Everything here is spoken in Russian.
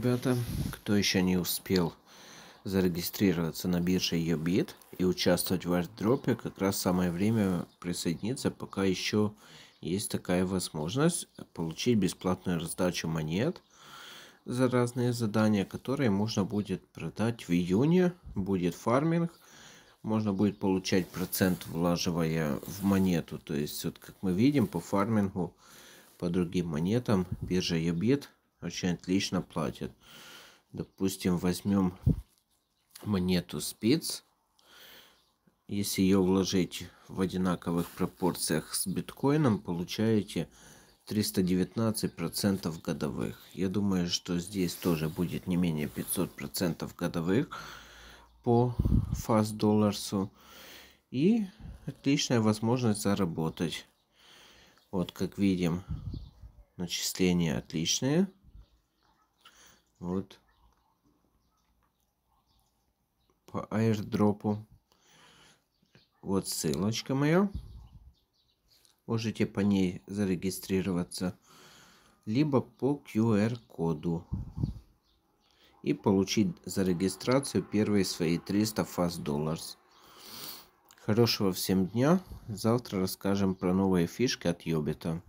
Ребята, кто еще не успел зарегистрироваться на бирже Yobit и участвовать в airdropе, как раз самое время присоединиться, пока еще есть такая возможность получить бесплатную раздачу монет за разные задания, которые можно будет продать в июне, будет фарминг, можно будет получать процент, влаживая в монету, то есть вот как мы видим по фармингу, по другим монетам биржа Yobit – очень отлично платят. Допустим, возьмем монету спиц. Если ее вложить в одинаковых пропорциях с биткоином, получаете 319% годовых. Я думаю, что здесь тоже будет не менее 500% годовых по фаст долларсу. И отличная возможность заработать. Вот как видим, начисления отличные. Вот По аирдропу. Вот ссылочка моя. Можете по ней зарегистрироваться. Либо по QR-коду. И получить за регистрацию первые свои 300 фаст долларс. Хорошего всем дня. Завтра расскажем про новые фишки от Йобита.